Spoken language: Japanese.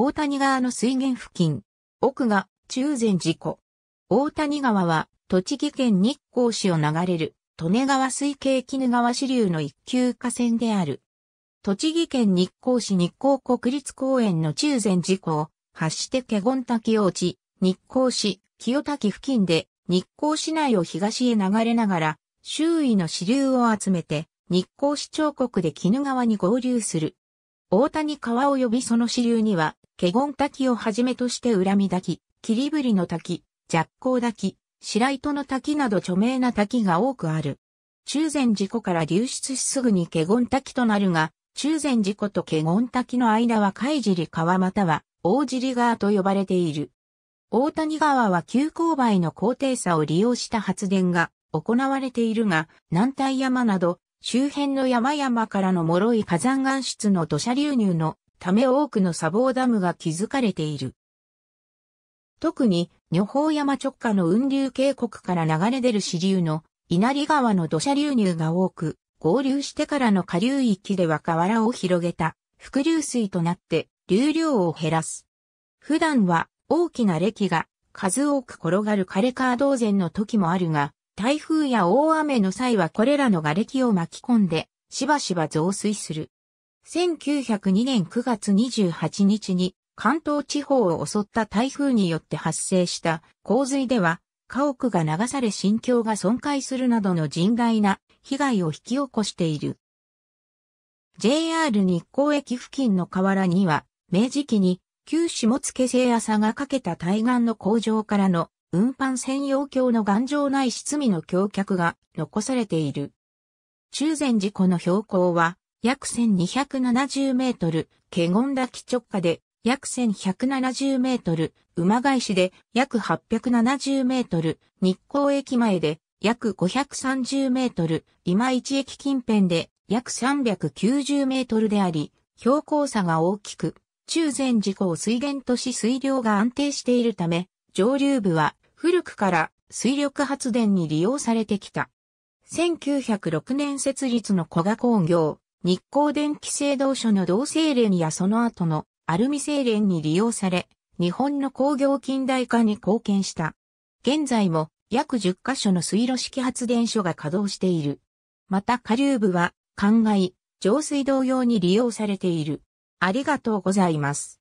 大谷川の水源付近、奥が中禅寺湖。大谷川は栃木県日光市を流れる利根川水系絹川支流の一級河川である。栃木県日光市日光国立公園の中禅寺湖を発して華厳滝を打ち、日光市清滝付近で日光市内を東へ流れながら周囲の支流を集めて日光市彫刻で絹川に合流する。大谷川及びその支流には華厳滝をはじめとして恨み滝、霧降りの滝、弱光滝、白糸の滝など著名な滝が多くある。中禅寺湖から流出しすぐに華厳滝となるが、中禅寺湖と華厳滝の間は海尻川または大尻川と呼ばれている。大谷川は急勾配の高低差を利用した発電が行われているが、南大山など周辺の山々からの脆い火山岩質の土砂流入のため多くの砂防ダムが築かれている。特に、女宝山直下の雲流渓谷から流れ出る支流の稲荷川の土砂流入が多く、合流してからの下流域では河原を広げた、伏流水となって流量を減らす。普段は大きな歴が数多く転がる枯れ川道前の時もあるが、台風や大雨の際はこれらの瓦礫を巻き込んで、しばしば増水する。1902年9月28日に関東地方を襲った台風によって発生した洪水では家屋が流され心境が損壊するなどの甚大な被害を引き起こしている。JR 日光駅付近の河原には、明治期に旧下付製朝がかけた対岸の工場からの運搬専用橋の頑丈ない質味の橋脚が残されている。中禅寺湖の標高は約1270メートル、ンダ滝直下で約1170メートル、馬返しで約870メートル、日光駅前で約530メートル、今市駅近辺で約390メートルであり、標高差が大きく、中禅寺港を水源都市水量が安定しているため、上流部は古くから水力発電に利用されてきた。1906年設立の古賀工業、日光電気製銅所の銅製錬やその後のアルミ製錬に利用され、日本の工業近代化に貢献した。現在も約10カ所の水路式発電所が稼働している。また下流部は、灌漑、浄水道用に利用されている。ありがとうございます。